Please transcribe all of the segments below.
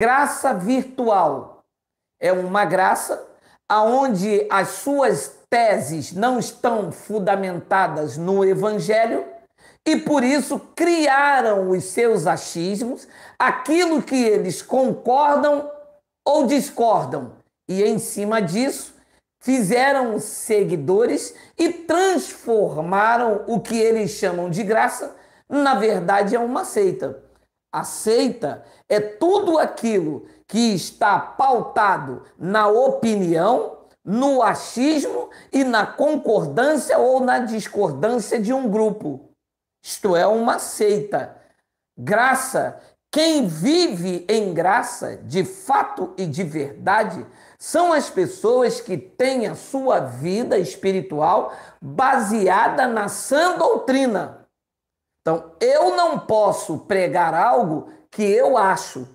Graça virtual é uma graça aonde as suas teses não estão fundamentadas no evangelho e por isso criaram os seus achismos, aquilo que eles concordam ou discordam. E em cima disso, fizeram seguidores e transformaram o que eles chamam de graça, na verdade é uma seita. A seita é tudo aquilo que está pautado na opinião, no achismo e na concordância ou na discordância de um grupo. Isto é uma seita. Graça, quem vive em graça, de fato e de verdade, são as pessoas que têm a sua vida espiritual baseada na sã doutrina então, eu não posso pregar algo que eu acho.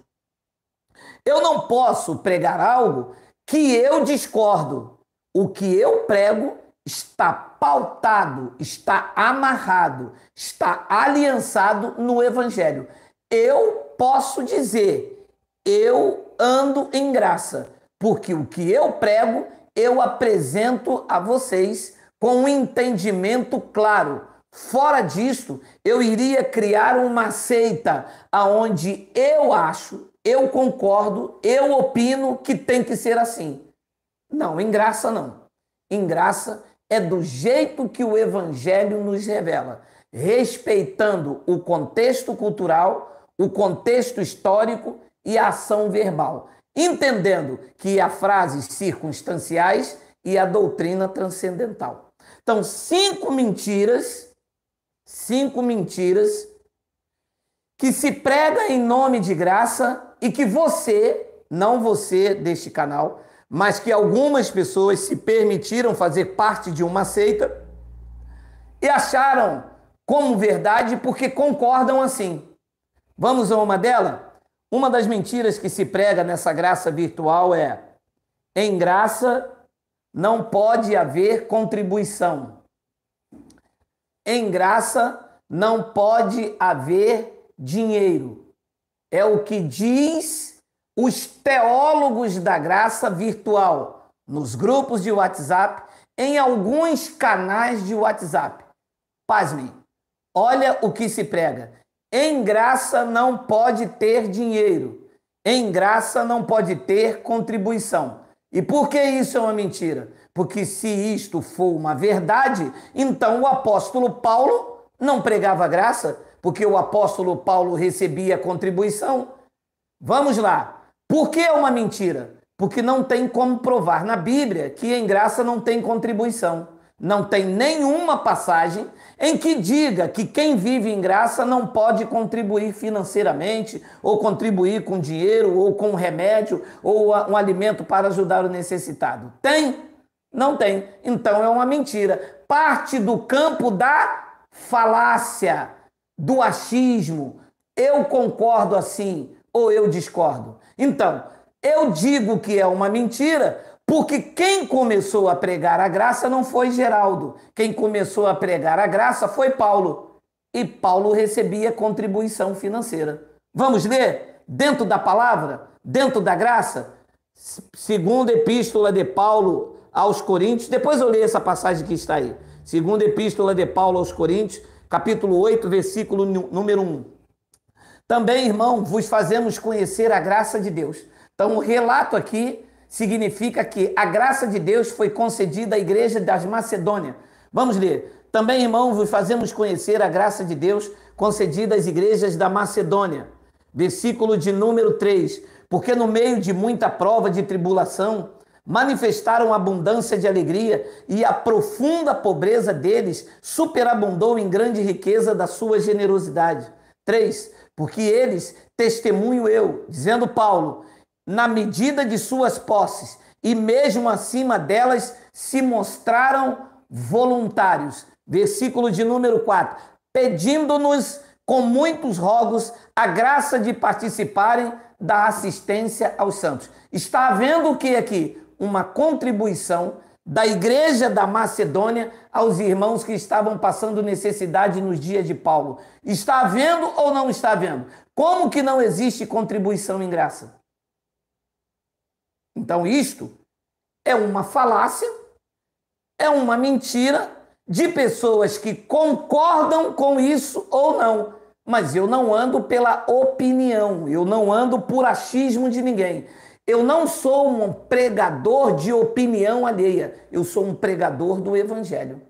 Eu não posso pregar algo que eu discordo. O que eu prego está pautado, está amarrado, está aliançado no Evangelho. Eu posso dizer, eu ando em graça, porque o que eu prego, eu apresento a vocês com um entendimento claro Fora disso, eu iria criar uma seita aonde eu acho, eu concordo, eu opino que tem que ser assim. Não, em graça não. Em graça é do jeito que o evangelho nos revela, respeitando o contexto cultural, o contexto histórico e a ação verbal, entendendo que há frases circunstanciais e a doutrina transcendental. Então, cinco mentiras cinco mentiras que se prega em nome de graça e que você, não você deste canal, mas que algumas pessoas se permitiram fazer parte de uma seita e acharam como verdade porque concordam assim. Vamos a uma dela? Uma das mentiras que se prega nessa graça virtual é: em graça não pode haver contribuição. Em graça não pode haver dinheiro. É o que diz os teólogos da graça virtual nos grupos de WhatsApp, em alguns canais de WhatsApp. Pasmem. Olha o que se prega. Em graça não pode ter dinheiro. Em graça não pode ter contribuição. E por que isso é uma mentira? Porque se isto for uma verdade, então o apóstolo Paulo não pregava graça, porque o apóstolo Paulo recebia contribuição. Vamos lá. Por que é uma mentira? Porque não tem como provar na Bíblia que em graça não tem contribuição. Não tem nenhuma passagem em que diga que quem vive em graça não pode contribuir financeiramente, ou contribuir com dinheiro, ou com remédio, ou um alimento para ajudar o necessitado. Tem? Não tem. Então é uma mentira. Parte do campo da falácia, do achismo. Eu concordo assim ou eu discordo. Então, eu digo que é uma mentira porque quem começou a pregar a graça não foi Geraldo. Quem começou a pregar a graça foi Paulo. E Paulo recebia contribuição financeira. Vamos ler? Dentro da palavra? Dentro da graça? Segunda epístola de Paulo aos Coríntios. Depois eu leio essa passagem que está aí. Segunda Epístola de Paulo aos Coríntios, capítulo 8, versículo número 1. Também, irmão, vos fazemos conhecer a graça de Deus. Então, o relato aqui significa que a graça de Deus foi concedida à igreja das Macedônia. Vamos ler. Também, irmão, vos fazemos conhecer a graça de Deus concedida às igrejas da Macedônia. Versículo de número 3. Porque no meio de muita prova de tribulação, manifestaram abundância de alegria, e a profunda pobreza deles superabundou em grande riqueza da sua generosidade. 3. Porque eles testemunho eu, dizendo Paulo, na medida de suas posses, e mesmo acima delas se mostraram voluntários. Versículo de número 4. Pedindo-nos com muitos rogos a graça de participarem da assistência aos santos. Está havendo o que aqui? uma contribuição da igreja da Macedônia aos irmãos que estavam passando necessidade nos dias de Paulo. Está havendo ou não está havendo? Como que não existe contribuição em graça? Então, isto é uma falácia, é uma mentira de pessoas que concordam com isso ou não. Mas eu não ando pela opinião, eu não ando por achismo de ninguém. Eu não sou um pregador de opinião alheia, eu sou um pregador do Evangelho.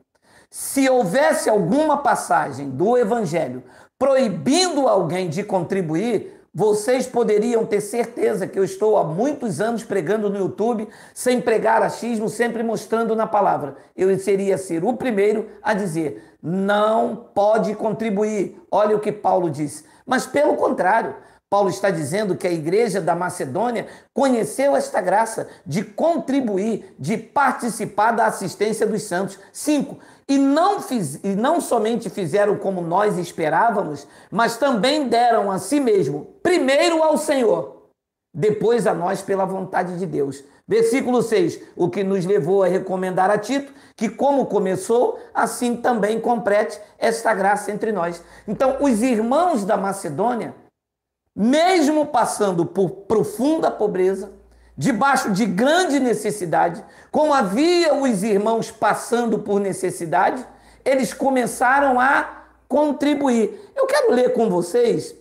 Se houvesse alguma passagem do Evangelho proibindo alguém de contribuir, vocês poderiam ter certeza que eu estou há muitos anos pregando no YouTube, sem pregar achismo, sempre mostrando na palavra. Eu seria ser o primeiro a dizer: não pode contribuir. Olha o que Paulo disse. Mas pelo contrário, Paulo está dizendo que a igreja da Macedônia conheceu esta graça de contribuir, de participar da assistência dos santos. Cinco, e não, fiz, e não somente fizeram como nós esperávamos, mas também deram a si mesmo, primeiro ao Senhor, depois a nós pela vontade de Deus. Versículo 6, o que nos levou a recomendar a Tito que, como começou, assim também complete esta graça entre nós. Então, os irmãos da Macedônia mesmo passando por profunda pobreza, debaixo de grande necessidade, como havia os irmãos passando por necessidade, eles começaram a contribuir. Eu quero ler com vocês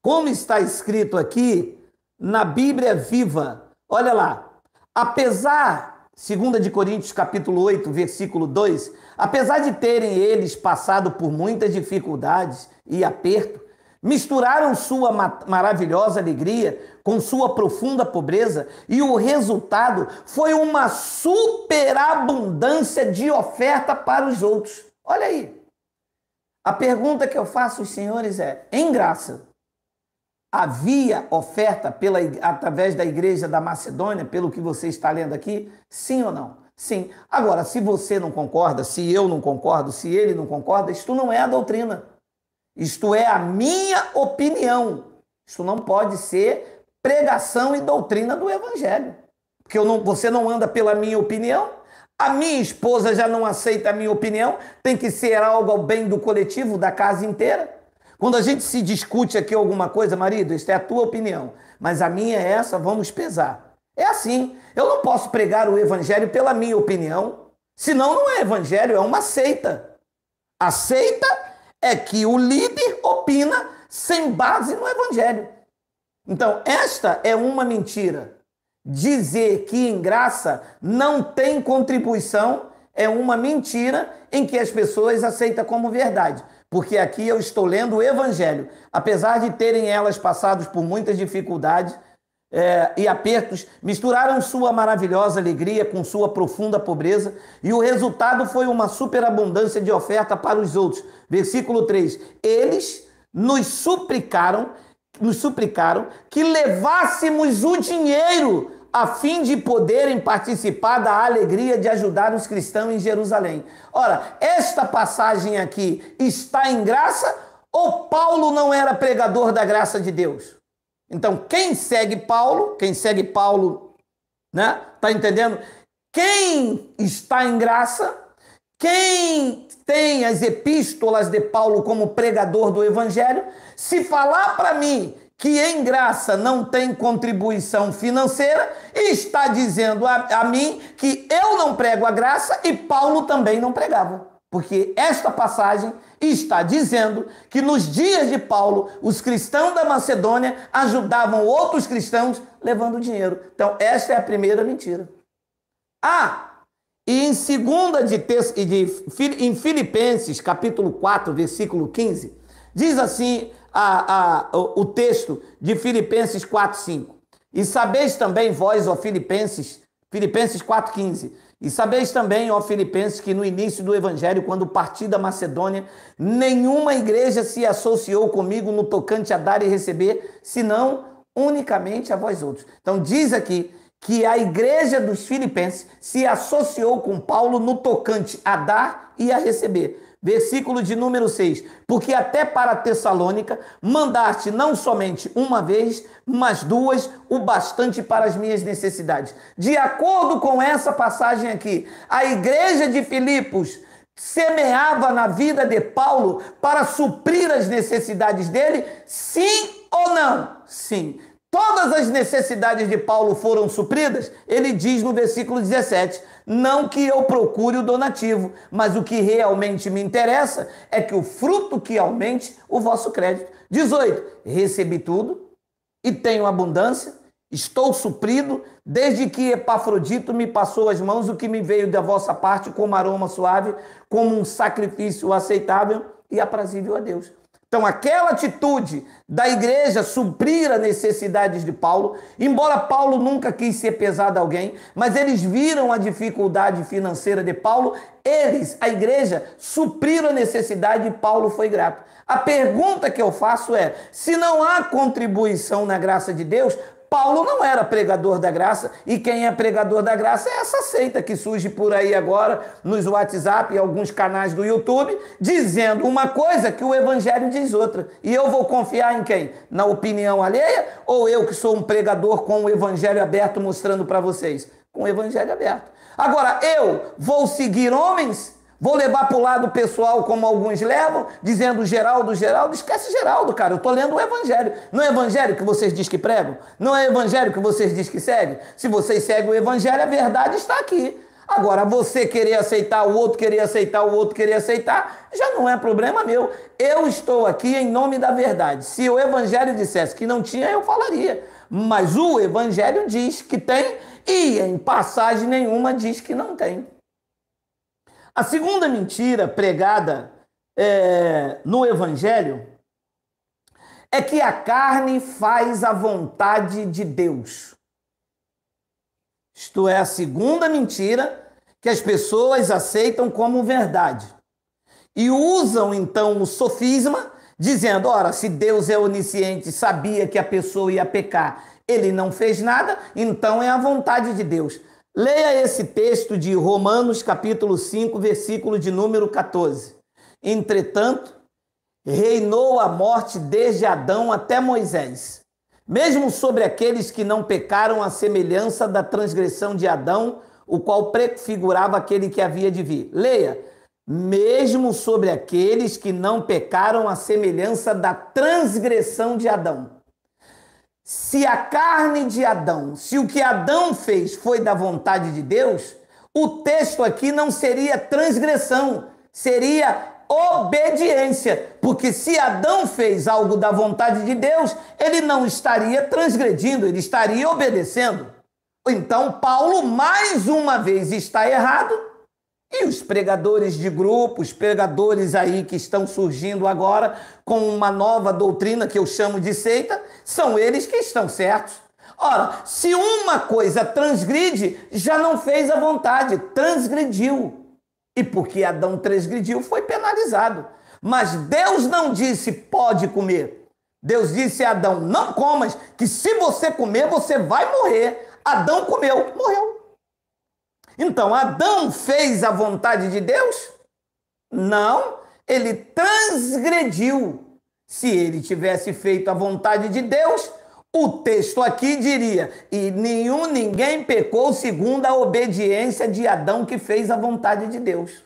como está escrito aqui na Bíblia Viva. Olha lá. Apesar, 2 de Coríntios capítulo 8, versículo 2, apesar de terem eles passado por muitas dificuldades e aperto, Misturaram sua maravilhosa alegria com sua profunda pobreza, e o resultado foi uma superabundância de oferta para os outros. Olha aí. A pergunta que eu faço aos senhores é: em graça, havia oferta pela, através da igreja da Macedônia, pelo que você está lendo aqui? Sim ou não? Sim. Agora, se você não concorda, se eu não concordo, se ele não concorda, isto não é a doutrina. Isto é a minha opinião. Isto não pode ser pregação e doutrina do evangelho. Porque não, você não anda pela minha opinião, a minha esposa já não aceita a minha opinião, tem que ser algo ao bem do coletivo, da casa inteira. Quando a gente se discute aqui alguma coisa, marido, isto é a tua opinião, mas a minha é essa, vamos pesar. É assim. Eu não posso pregar o evangelho pela minha opinião, senão não é evangelho, é uma seita. aceita é que o líder opina sem base no evangelho. Então, esta é uma mentira. Dizer que em graça não tem contribuição é uma mentira em que as pessoas aceitam como verdade. Porque aqui eu estou lendo o evangelho. Apesar de terem elas passado por muitas dificuldades, é, e apertos, misturaram sua maravilhosa alegria com sua profunda pobreza, e o resultado foi uma superabundância de oferta para os outros. Versículo 3: Eles nos suplicaram, nos suplicaram que levássemos o dinheiro a fim de poderem participar da alegria de ajudar os cristãos em Jerusalém. Ora, esta passagem aqui está em graça ou Paulo não era pregador da graça de Deus? Então, quem segue Paulo, quem segue Paulo, né? Tá entendendo? Quem está em graça, quem tem as epístolas de Paulo como pregador do evangelho, se falar para mim que em graça não tem contribuição financeira, está dizendo a, a mim que eu não prego a graça e Paulo também não pregava. Porque esta passagem está dizendo que nos dias de Paulo, os cristãos da Macedônia ajudavam outros cristãos levando dinheiro. Então, esta é a primeira mentira. Ah, e em segunda de, texto, de em Filipenses, capítulo 4, versículo 15, diz assim a, a, o texto de Filipenses 4, 5. E sabeis também vós, ó Filipenses, Filipenses 15, e sabeis também, ó Filipenses, que no início do Evangelho, quando parti da Macedônia, nenhuma igreja se associou comigo no tocante a dar e receber, senão unicamente a vós outros. Então, diz aqui que a igreja dos Filipenses se associou com Paulo no tocante a dar e a receber versículo de número 6, porque até para Tessalônica mandaste não somente uma vez, mas duas, o bastante para as minhas necessidades. De acordo com essa passagem aqui, a igreja de Filipos semeava na vida de Paulo para suprir as necessidades dele, sim ou não? Sim. Todas as necessidades de Paulo foram supridas? Ele diz no versículo 17. Não que eu procure o donativo, mas o que realmente me interessa é que o fruto que aumente o vosso crédito. 18. Recebi tudo e tenho abundância, estou suprido, desde que Epafrodito me passou as mãos, o que me veio da vossa parte como aroma suave, como um sacrifício aceitável e aprazível a Deus. Então, aquela atitude da igreja suprir as necessidades de Paulo, embora Paulo nunca quis ser pesado a alguém, mas eles viram a dificuldade financeira de Paulo, eles, a igreja, supriram a necessidade e Paulo foi grato. A pergunta que eu faço é: se não há contribuição na graça de Deus, Paulo não era pregador da graça, e quem é pregador da graça é essa seita que surge por aí agora nos WhatsApp e alguns canais do YouTube, dizendo uma coisa que o evangelho diz outra. E eu vou confiar em quem? Na opinião alheia ou eu que sou um pregador com o evangelho aberto mostrando para vocês? Com o evangelho aberto. Agora, eu vou seguir homens Vou levar para o lado pessoal, como alguns levam, dizendo Geraldo, Geraldo. Esquece Geraldo, cara. Eu estou lendo o Evangelho. Não é Evangelho que vocês dizem que pregam? Não é Evangelho que vocês dizem que seguem? Se vocês seguem o Evangelho, a verdade está aqui. Agora, você querer aceitar, o outro querer aceitar, o outro querer aceitar, já não é problema meu. Eu estou aqui em nome da verdade. Se o Evangelho dissesse que não tinha, eu falaria. Mas o Evangelho diz que tem e, em passagem nenhuma, diz que não tem. A segunda mentira pregada é, no Evangelho é que a carne faz a vontade de Deus. Isto é a segunda mentira que as pessoas aceitam como verdade. E usam então o sofisma, dizendo: ora, se Deus é onisciente, sabia que a pessoa ia pecar, ele não fez nada, então é a vontade de Deus. Leia esse texto de Romanos capítulo 5, versículo de número 14. Entretanto, reinou a morte desde Adão até Moisés, mesmo sobre aqueles que não pecaram à semelhança da transgressão de Adão, o qual prefigurava aquele que havia de vir. Leia, mesmo sobre aqueles que não pecaram à semelhança da transgressão de Adão. Se a carne de Adão, se o que Adão fez foi da vontade de Deus, o texto aqui não seria transgressão, seria obediência. Porque se Adão fez algo da vontade de Deus, ele não estaria transgredindo, ele estaria obedecendo. Então, Paulo mais uma vez está errado e os pregadores de grupos, pregadores aí que estão surgindo agora com uma nova doutrina que eu chamo de seita, são eles que estão certos. Ora, se uma coisa transgride, já não fez a vontade, transgrediu. E porque Adão transgrediu, foi penalizado. Mas Deus não disse pode comer. Deus disse a Adão: não comas, que se você comer, você vai morrer. Adão comeu, morreu. Então, Adão fez a vontade de Deus? Não, ele transgrediu. Se ele tivesse feito a vontade de Deus, o texto aqui diria: e nenhum ninguém pecou segundo a obediência de Adão que fez a vontade de Deus.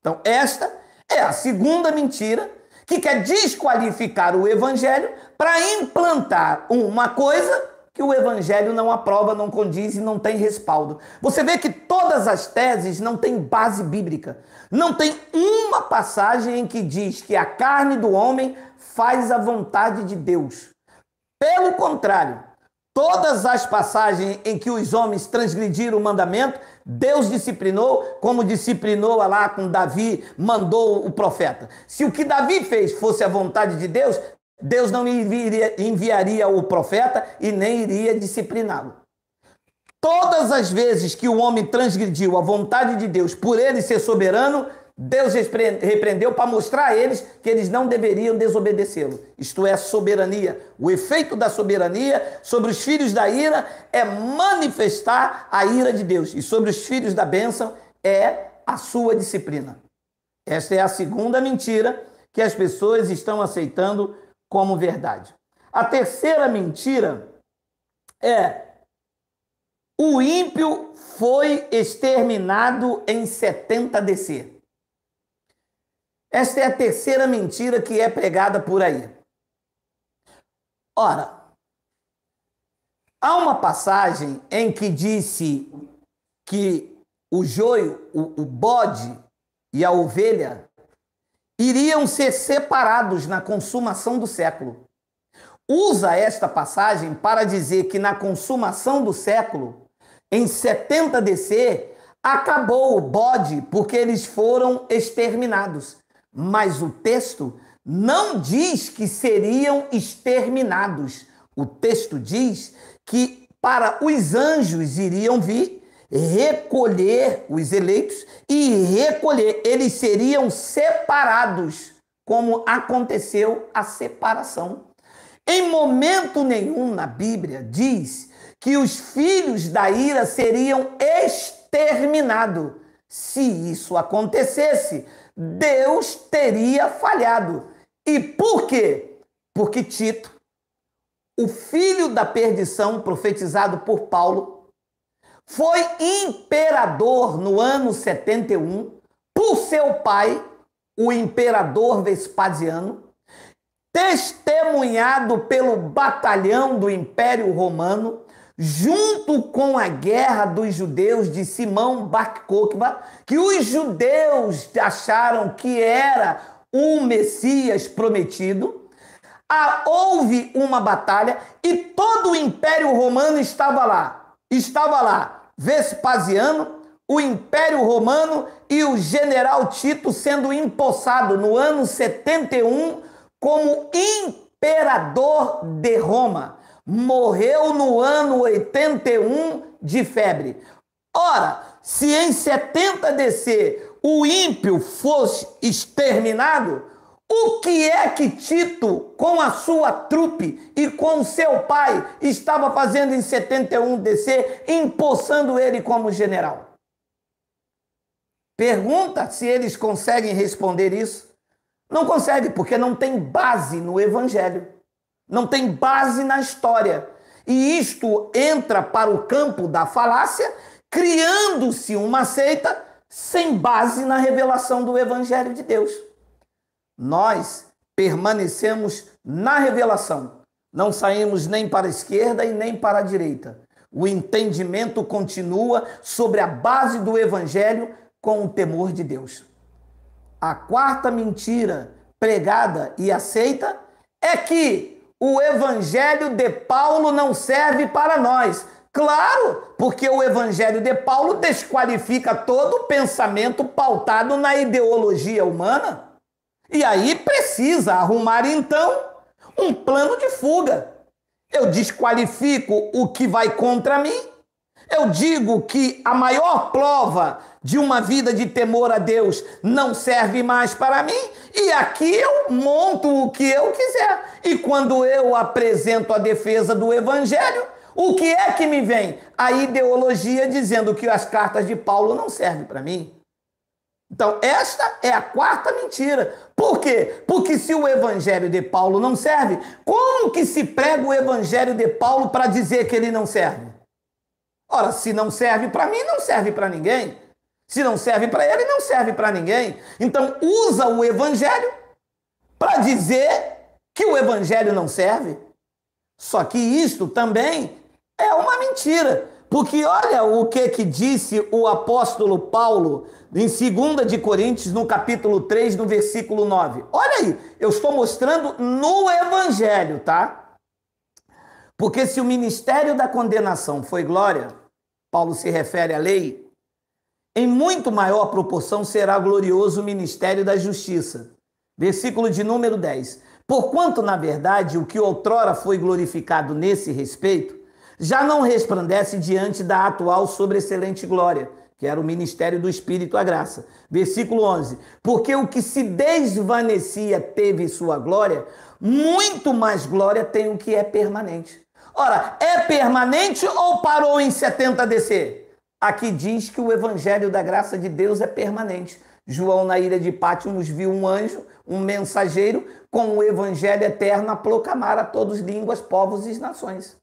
Então, esta é a segunda mentira que quer desqualificar o evangelho para implantar uma coisa que o evangelho não aprova, não condiz e não tem respaldo. Você vê que todas as teses não têm base bíblica. Não tem uma passagem em que diz que a carne do homem faz a vontade de Deus. Pelo contrário, todas as passagens em que os homens transgrediram o mandamento, Deus disciplinou, como disciplinou lá com Davi, mandou o profeta. Se o que Davi fez fosse a vontade de Deus, Deus não enviaria, enviaria o profeta e nem iria discipliná-lo. Todas as vezes que o homem transgrediu a vontade de Deus por ele ser soberano, Deus repreendeu para mostrar a eles que eles não deveriam desobedecê-lo. Isto é soberania. O efeito da soberania sobre os filhos da ira é manifestar a ira de Deus, e sobre os filhos da bênção é a sua disciplina. Esta é a segunda mentira que as pessoas estão aceitando como verdade. A terceira mentira é: o ímpio foi exterminado em 70 DC. Esta é a terceira mentira que é pregada por aí. Ora, há uma passagem em que disse que o joio, o, o bode e a ovelha iriam ser separados na consumação do século. Usa esta passagem para dizer que na consumação do século, em 70 DC, acabou o bode porque eles foram exterminados. Mas o texto não diz que seriam exterminados. O texto diz que para os anjos iriam vir recolher os eleitos e recolher, eles seriam separados, como aconteceu a separação. Em momento nenhum na Bíblia diz que os filhos da ira seriam exterminados. Se isso acontecesse, Deus teria falhado. E por quê? Porque Tito, o filho da perdição profetizado por Paulo, foi imperador no ano 71 por seu pai, o imperador Vespasiano, testemunhado pelo batalhão do Império Romano, junto com a guerra dos judeus de Simão Bar Kokhba, que os judeus acharam que era o Messias prometido. Ah, houve uma batalha e todo o Império Romano estava lá. Estava lá Vespasiano, o Império Romano e o general Tito sendo empossado no ano 71 como imperador de Roma. Morreu no ano 81 de febre. Ora, se em 70 DC o ímpio fosse exterminado, o que é que Tito, com a sua trupe e com seu pai, estava fazendo em 71 DC, empossando ele como general? Pergunta se eles conseguem responder isso. Não consegue, porque não tem base no evangelho. Não tem base na história. E isto entra para o campo da falácia, criando-se uma seita sem base na revelação do evangelho de Deus nós permanecemos na revelação. Não saímos nem para a esquerda e nem para a direita. O entendimento continua sobre a base do evangelho com o temor de Deus. A quarta mentira pregada e aceita é que o evangelho de Paulo não serve para nós. Claro, porque o evangelho de Paulo desqualifica todo pensamento pautado na ideologia humana. E aí precisa arrumar então um plano de fuga. Eu desqualifico o que vai contra mim. Eu digo que a maior prova de uma vida de temor a Deus não serve mais para mim, e aqui eu monto o que eu quiser. E quando eu apresento a defesa do Evangelho, o que é que me vem? A ideologia dizendo que as cartas de Paulo não servem para mim. Então, esta é a quarta mentira. Por quê? Porque se o evangelho de Paulo não serve, como que se prega o evangelho de Paulo para dizer que ele não serve? Ora, se não serve para mim, não serve para ninguém. Se não serve para ele, não serve para ninguém. Então, usa o evangelho para dizer que o evangelho não serve. Só que isto também é uma mentira, porque olha o que que disse o apóstolo Paulo em 2 de Coríntios, no capítulo 3, no versículo 9. Olha aí, eu estou mostrando no evangelho, tá? Porque se o ministério da condenação foi glória, Paulo se refere à lei, em muito maior proporção será glorioso o ministério da justiça. Versículo de número 10. Porquanto, na verdade, o que outrora foi glorificado nesse respeito, já não resplandece diante da atual excelente glória que era o ministério do Espírito à graça. Versículo 11: Porque o que se desvanecia teve sua glória, muito mais glória tem o que é permanente. Ora, é permanente ou parou em 70 DC? Aqui diz que o evangelho da graça de Deus é permanente. João, na ilha de Pátimos, viu um anjo, um mensageiro, com o evangelho eterno a proclamar a todos línguas, povos e nações.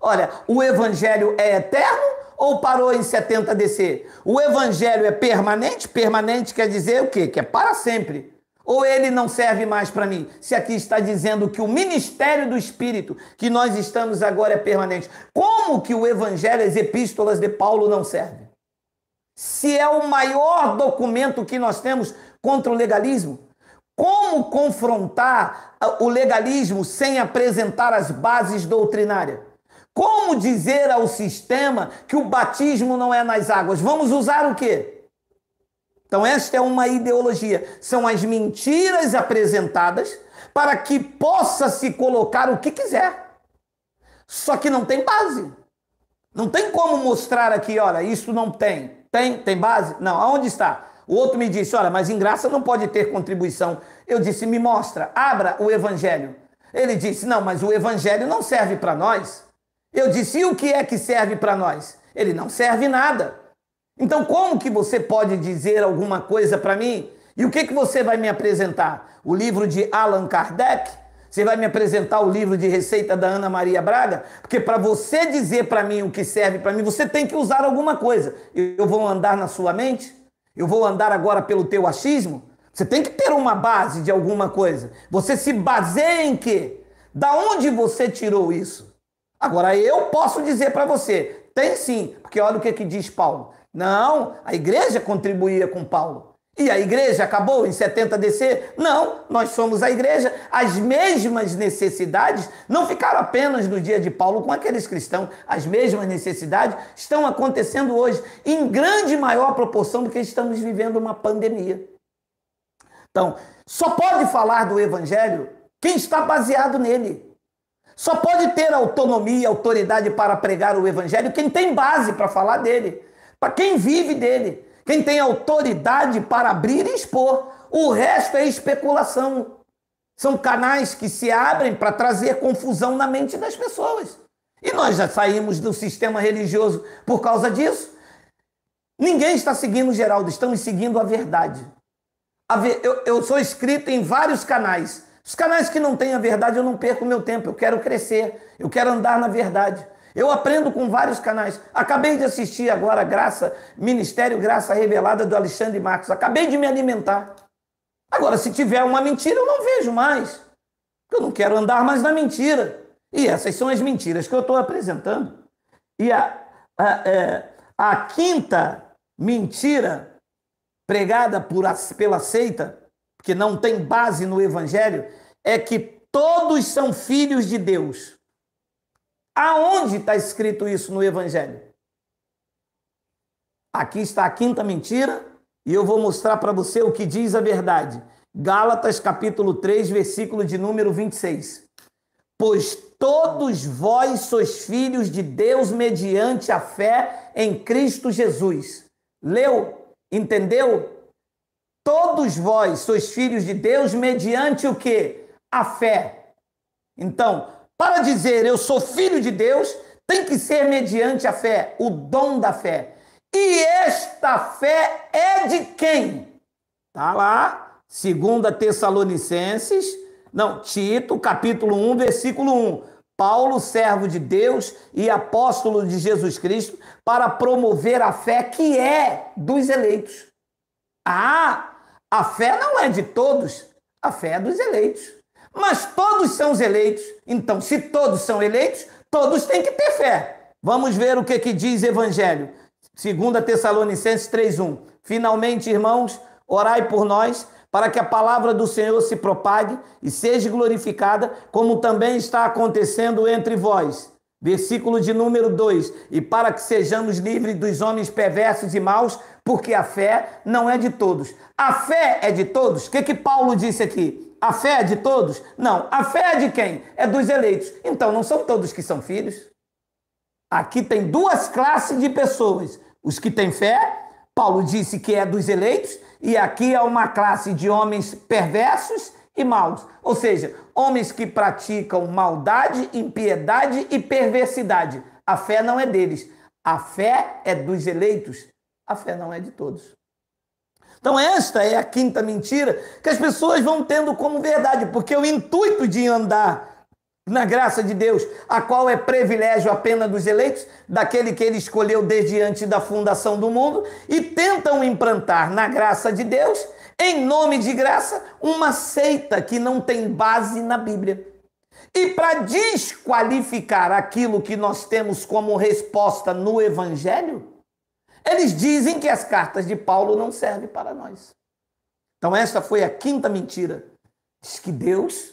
Olha, o evangelho é eterno ou parou em 70 DC? O evangelho é permanente? Permanente quer dizer o quê? Que é para sempre. Ou ele não serve mais para mim? Se aqui está dizendo que o ministério do Espírito que nós estamos agora é permanente, como que o evangelho, as epístolas de Paulo não servem? Se é o maior documento que nós temos contra o legalismo, como confrontar o legalismo sem apresentar as bases doutrinárias? Como dizer ao sistema que o batismo não é nas águas? Vamos usar o quê? Então, esta é uma ideologia. São as mentiras apresentadas para que possa se colocar o que quiser. Só que não tem base. Não tem como mostrar aqui, olha, isso não tem. Tem? Tem base? Não. Aonde está? O outro me disse, olha, mas em graça não pode ter contribuição. Eu disse, me mostra, abra o evangelho. Ele disse, não, mas o evangelho não serve para nós. Eu disse: e o que é que serve para nós? Ele não serve nada. Então, como que você pode dizer alguma coisa para mim? E o que, que você vai me apresentar? O livro de Allan Kardec? Você vai me apresentar o livro de receita da Ana Maria Braga? Porque para você dizer para mim o que serve para mim, você tem que usar alguma coisa. Eu vou andar na sua mente? Eu vou andar agora pelo teu achismo? Você tem que ter uma base de alguma coisa. Você se baseia em quê? Da onde você tirou isso? Agora, eu posso dizer para você, tem sim, porque olha o que, que diz Paulo. Não, a igreja contribuía com Paulo. E a igreja acabou em 70 DC? Não, nós somos a igreja. As mesmas necessidades não ficaram apenas no dia de Paulo com aqueles cristãos. As mesmas necessidades estão acontecendo hoje, em grande maior proporção, do que estamos vivendo uma pandemia. Então, só pode falar do evangelho quem está baseado nele. Só pode ter autonomia, autoridade para pregar o evangelho quem tem base para falar dele, para quem vive dele, quem tem autoridade para abrir e expor. O resto é especulação. São canais que se abrem para trazer confusão na mente das pessoas. E nós já saímos do sistema religioso por causa disso. Ninguém está seguindo Geraldo, estamos seguindo a verdade. Eu, sou inscrito em vários canais. Os canais que não têm a verdade, eu não perco meu tempo. Eu quero crescer, eu quero andar na verdade. Eu aprendo com vários canais. Acabei de assistir agora Graça, Ministério Graça Revelada do Alexandre Marcos. Acabei de me alimentar. Agora, se tiver uma mentira, eu não vejo mais. Eu não quero andar mais na mentira. E essas são as mentiras que eu estou apresentando. E a, a, a, é, a quinta mentira pregada por, pela seita porque não tem base no Evangelho, é que todos são filhos de Deus. Aonde está escrito isso no Evangelho? Aqui está a quinta mentira, e eu vou mostrar para você o que diz a verdade. Gálatas capítulo 3, versículo de número 26. Pois todos vós sois filhos de Deus mediante a fé em Cristo Jesus. Leu? Entendeu? Todos vós sois filhos de Deus mediante o que? A fé. Então, para dizer eu sou filho de Deus, tem que ser mediante a fé, o dom da fé. E esta fé é de quem? Tá lá, 2 Tessalonicenses, não, Tito, capítulo 1, versículo 1. Paulo, servo de Deus e apóstolo de Jesus Cristo, para promover a fé que é dos eleitos. Ah, a fé não é de todos, a fé é dos eleitos. Mas todos são os eleitos. Então, se todos são eleitos, todos têm que ter fé. Vamos ver o que, que diz Evangelho. 2 Tessalonicenses 3,1. Finalmente, irmãos, orai por nós, para que a palavra do Senhor se propague e seja glorificada, como também está acontecendo entre vós. Versículo de número 2: E para que sejamos livres dos homens perversos e maus, porque a fé não é de todos. A fé é de todos? O que, que Paulo disse aqui? A fé é de todos? Não. A fé é de quem? É dos eleitos. Então, não são todos que são filhos. Aqui tem duas classes de pessoas: os que têm fé, Paulo disse que é dos eleitos, e aqui é uma classe de homens perversos e maus. Ou seja, homens que praticam maldade, impiedade e perversidade. A fé não é deles. A fé é dos eleitos. A fé não é de todos. Então, esta é a quinta mentira que as pessoas vão tendo como verdade, porque o intuito de andar na graça de Deus, a qual é privilégio apenas dos eleitos, daquele que ele escolheu desde antes da fundação do mundo, e tentam implantar na graça de Deus em nome de graça, uma seita que não tem base na Bíblia. E para desqualificar aquilo que nós temos como resposta no Evangelho, eles dizem que as cartas de Paulo não servem para nós. Então, essa foi a quinta mentira. Diz que Deus,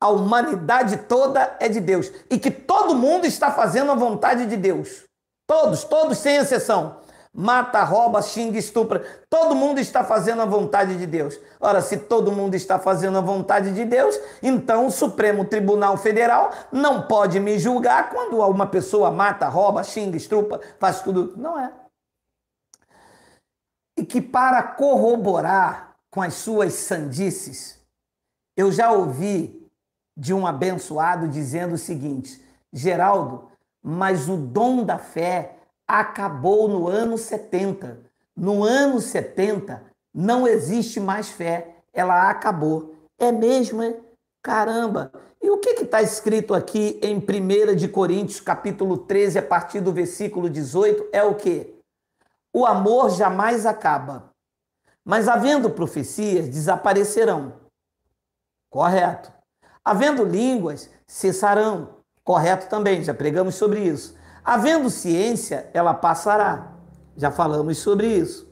a humanidade toda é de Deus e que todo mundo está fazendo a vontade de Deus. Todos, todos sem exceção mata, rouba, xinga, estupra. Todo mundo está fazendo a vontade de Deus. Ora, se todo mundo está fazendo a vontade de Deus, então o Supremo Tribunal Federal não pode me julgar quando uma pessoa mata, rouba, xinga, estupra, faz tudo. Não é. E que para corroborar com as suas sandices, eu já ouvi de um abençoado dizendo o seguinte: Geraldo, mas o dom da fé acabou no ano 70. No ano 70 não existe mais fé, ela acabou. É mesmo, é? Caramba! E o que está escrito aqui em 1 de Coríntios, capítulo 13, a partir do versículo 18, é o quê? O amor jamais acaba. Mas havendo profecias, desaparecerão. Correto. Havendo línguas, cessarão. Correto também, já pregamos sobre isso. Havendo ciência, ela passará. Já falamos sobre isso.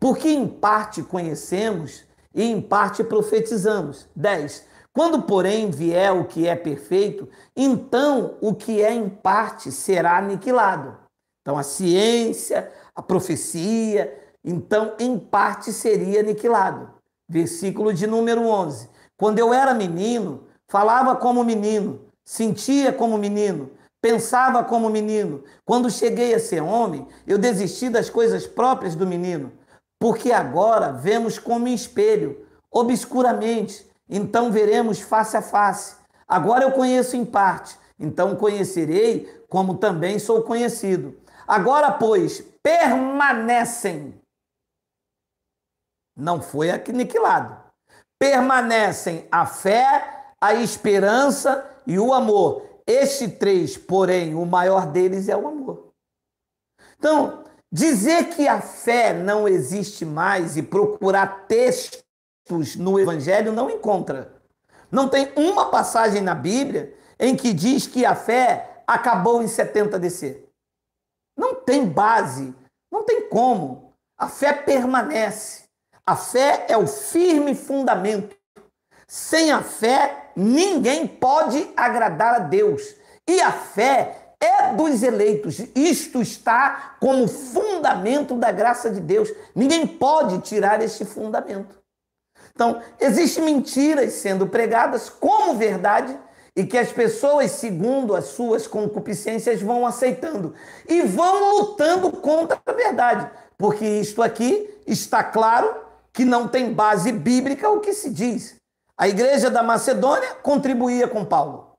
Porque em parte conhecemos e em parte profetizamos. 10. Quando, porém, vier o que é perfeito, então o que é em parte será aniquilado. Então, a ciência, a profecia, então em parte seria aniquilado. Versículo de número 11. Quando eu era menino, falava como menino, sentia como menino, Pensava como menino. Quando cheguei a ser homem, eu desisti das coisas próprias do menino, porque agora vemos como em espelho, obscuramente, então veremos face a face. Agora eu conheço em parte, então conhecerei como também sou conhecido. Agora, pois, permanecem. Não foi aniquilado. Permanecem a fé, a esperança e o amor. Este três, porém, o maior deles é o amor. Então, dizer que a fé não existe mais e procurar textos no Evangelho não encontra. Não tem uma passagem na Bíblia em que diz que a fé acabou em 70 DC. Não tem base, não tem como. A fé permanece. A fé é o firme fundamento. Sem a fé, Ninguém pode agradar a Deus. E a fé é dos eleitos. Isto está como fundamento da graça de Deus. Ninguém pode tirar este fundamento. Então, existem mentiras sendo pregadas como verdade e que as pessoas, segundo as suas concupiscências, vão aceitando e vão lutando contra a verdade, porque isto aqui está claro que não tem base bíblica o que se diz. A igreja da Macedônia contribuía com Paulo.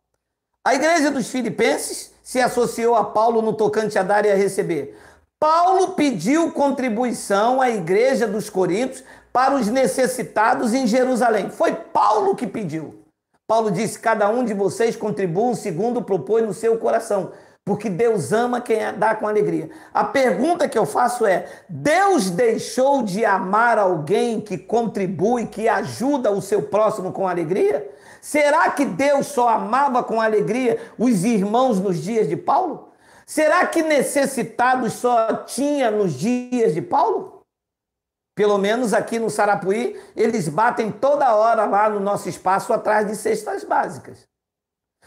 A igreja dos Filipenses se associou a Paulo no tocante a dar e a receber. Paulo pediu contribuição à igreja dos Coríntios para os necessitados em Jerusalém. Foi Paulo que pediu. Paulo disse: Cada um de vocês contribua segundo propõe no seu coração. Porque Deus ama quem dá com alegria. A pergunta que eu faço é: Deus deixou de amar alguém que contribui, que ajuda o seu próximo com alegria? Será que Deus só amava com alegria os irmãos nos dias de Paulo? Será que necessitados só tinha nos dias de Paulo? Pelo menos aqui no Sarapuí, eles batem toda hora lá no nosso espaço atrás de cestas básicas.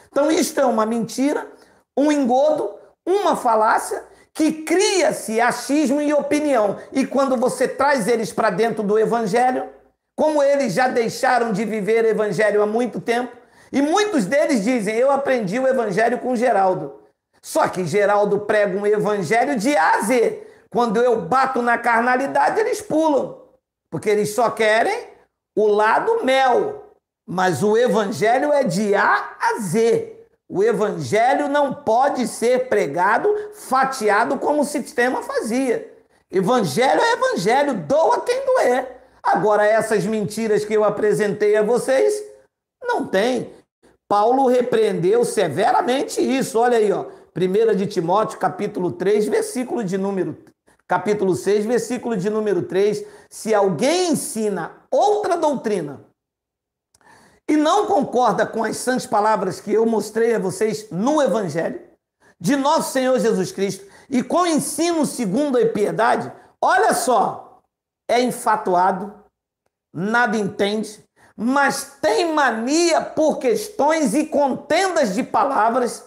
Então, isto é uma mentira um engodo, uma falácia que cria-se achismo e opinião. E quando você traz eles para dentro do evangelho, como eles já deixaram de viver evangelho há muito tempo, e muitos deles dizem: "Eu aprendi o evangelho com Geraldo". Só que Geraldo prega um evangelho de A a Z. Quando eu bato na carnalidade, eles pulam, porque eles só querem o lado mel. Mas o evangelho é de A a Z. O evangelho não pode ser pregado fatiado como o sistema fazia. Evangelho é evangelho, doa quem doer. Agora, essas mentiras que eu apresentei a vocês, não tem. Paulo repreendeu severamente isso. Olha aí, ó. 1 de Timóteo, capítulo 3, versículo de número capítulo 6, versículo de número 3, se alguém ensina outra doutrina e não concorda com as santas palavras que eu mostrei a vocês no Evangelho de nosso Senhor Jesus Cristo e com o ensino segundo a piedade, olha só, é infatuado, nada entende, mas tem mania por questões e contendas de palavras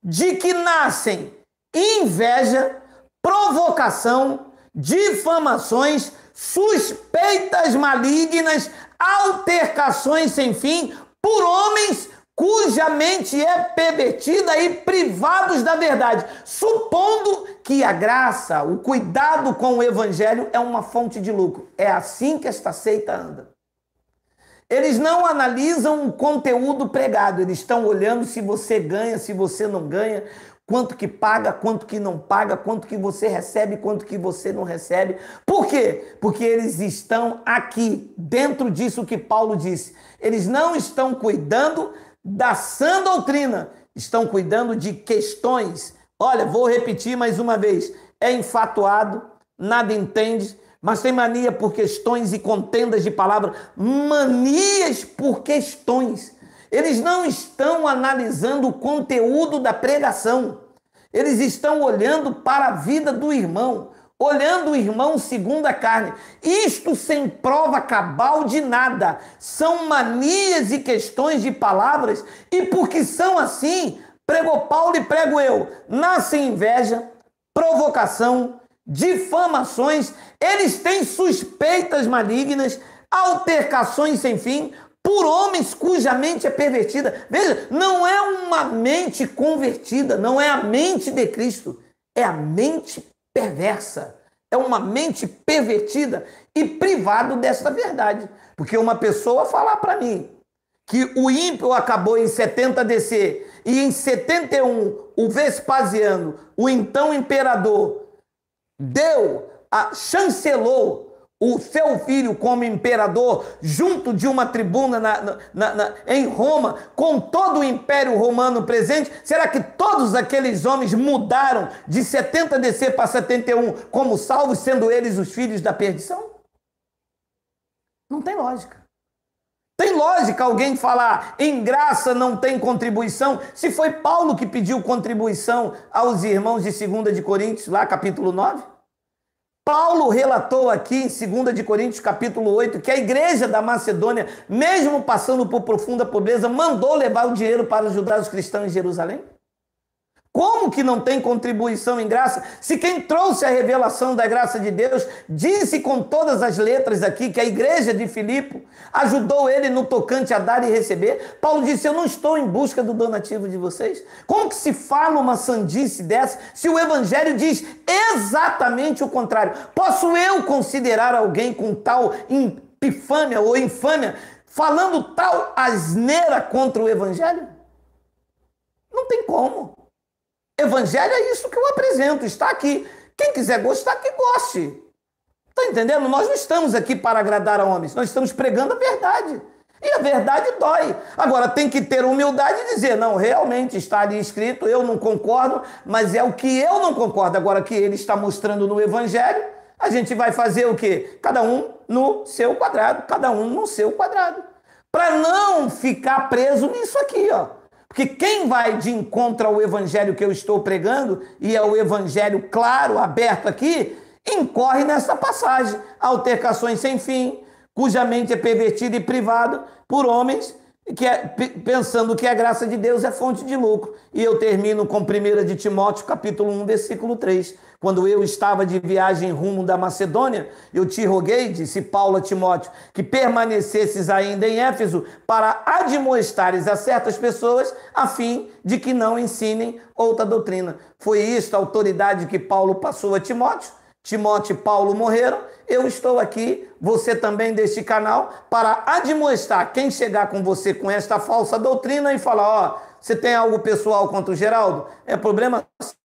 de que nascem inveja, provocação, difamações, suspeitas malignas, altercações sem fim por homens cuja mente é pervertida e privados da verdade, supondo que a graça, o cuidado com o evangelho é uma fonte de lucro. É assim que esta seita anda. Eles não analisam o conteúdo pregado, eles estão olhando se você ganha, se você não ganha, quanto que paga, quanto que não paga, quanto que você recebe, quanto que você não recebe. Por quê? Porque eles estão aqui, dentro disso que Paulo disse. Eles não estão cuidando da sã doutrina, estão cuidando de questões. Olha, vou repetir mais uma vez: é enfatuado, nada entende, mas tem mania por questões e contendas de palavras, manias por questões. Eles não estão analisando o conteúdo da pregação. Eles estão olhando para a vida do irmão, olhando o irmão segundo a carne. Isto sem prova cabal de nada. São manias e questões de palavras, e porque são assim, pregou Paulo e prego eu. Nasce inveja, provocação, difamações, eles têm suspeitas malignas, altercações sem fim, por homens cuja mente é pervertida. Veja, não é uma mente convertida, não é a mente de Cristo, é a mente perversa. É uma mente pervertida e privado dessa verdade. Porque uma pessoa falar para mim que o ímpio acabou em 70 DC e em 71 o Vespasiano, o então imperador, deu, a, chancelou o seu filho como imperador, junto de uma tribuna na, na, na, em Roma, com todo o império romano presente? Será que todos aqueles homens mudaram de 70 DC para 71 como salvos, sendo eles os filhos da perdição? Não tem lógica. Tem lógica alguém falar em graça não tem contribuição, se foi Paulo que pediu contribuição aos irmãos de 2 de Coríntios, lá capítulo 9? Paulo relatou aqui em 2 de Coríntios capítulo 8 que a igreja da Macedônia, mesmo passando por profunda pobreza, mandou levar o dinheiro para ajudar os cristãos em Jerusalém. Como que não tem contribuição em graça? Se quem trouxe a revelação da graça de Deus disse com todas as letras aqui que a igreja de Filipe ajudou ele no tocante a dar e receber, Paulo disse: Eu não estou em busca do donativo de vocês. Como que se fala uma sandice dessa se o evangelho diz exatamente o contrário? Posso eu considerar alguém com tal epifânia ou infâmia falando tal asneira contra o evangelho? Não tem como. Evangelho é isso que eu apresento, está aqui. Quem quiser gostar, que goste. Está entendendo? Nós não estamos aqui para agradar a homens, nós estamos pregando a verdade. E a verdade dói. Agora, tem que ter humildade e dizer: não, realmente está ali escrito, eu não concordo, mas é o que eu não concordo. Agora, que ele está mostrando no Evangelho, a gente vai fazer o quê? Cada um no seu quadrado, cada um no seu quadrado. Para não ficar preso nisso aqui, ó. Porque quem vai de encontro ao evangelho que eu estou pregando, e é o evangelho claro, aberto aqui, incorre nessa passagem. Altercações sem fim, cuja mente é pervertida e privada por homens que é, pensando que a graça de Deus é fonte de lucro. E eu termino com 1 de Timóteo, capítulo 1, versículo 3. Quando eu estava de viagem rumo da Macedônia, eu te roguei, disse Paulo a Timóteo, que permanecesses ainda em Éfeso para admoestares a certas pessoas, a fim de que não ensinem outra doutrina. Foi isto a autoridade que Paulo passou a Timóteo. Timóteo e Paulo morreram eu estou aqui, você também deste canal, para admoestar quem chegar com você com esta falsa doutrina e falar: ó, você tem algo pessoal contra o Geraldo? É problema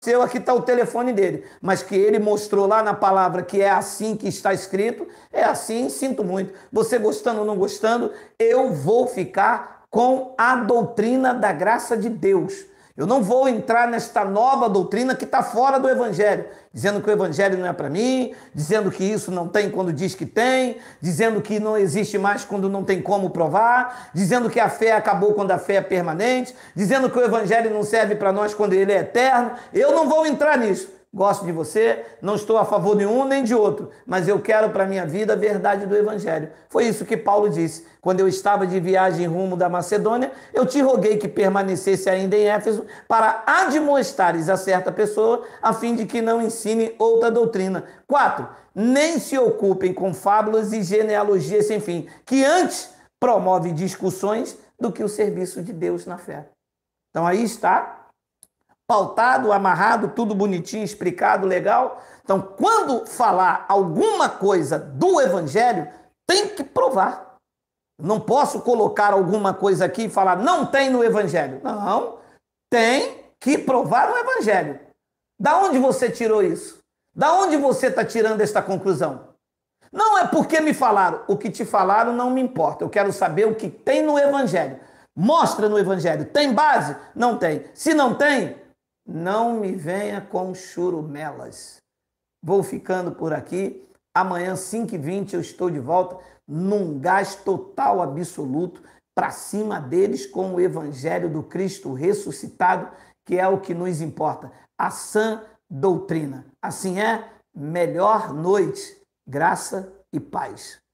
seu, aqui está o telefone dele. Mas que ele mostrou lá na palavra que é assim que está escrito, é assim, sinto muito. Você gostando ou não gostando, eu vou ficar com a doutrina da graça de Deus. Eu não vou entrar nesta nova doutrina que está fora do Evangelho dizendo que o evangelho não é para mim, dizendo que isso não tem quando diz que tem, dizendo que não existe mais quando não tem como provar, dizendo que a fé acabou quando a fé é permanente, dizendo que o evangelho não serve para nós quando ele é eterno. Eu não vou entrar nisso. Gosto de você, não estou a favor de um nem de outro, mas eu quero para minha vida a verdade do evangelho. Foi isso que Paulo disse. Quando eu estava de viagem rumo da Macedônia, eu te roguei que permanecesse ainda em Éfeso para admoestares a certa pessoa, a fim de que não ensine outra doutrina. 4. Nem se ocupem com fábulas e genealogias sem fim, que antes promove discussões do que o serviço de Deus na fé. Então aí está pautado, amarrado, tudo bonitinho, explicado, legal. Então, quando falar alguma coisa do Evangelho, tem que provar. Não posso colocar alguma coisa aqui e falar, não tem no Evangelho. Não, tem que provar no Evangelho. Da onde você tirou isso? Da onde você está tirando esta conclusão? Não é porque me falaram. O que te falaram não me importa. Eu quero saber o que tem no Evangelho. Mostra no Evangelho. Tem base? Não tem. Se não tem, não me venha com churumelas. Vou ficando por aqui. Amanhã, 5h20, eu estou de volta num gás total absoluto para cima deles com o evangelho do Cristo ressuscitado, que é o que nos importa, a sã doutrina. Assim é, melhor noite, graça e paz.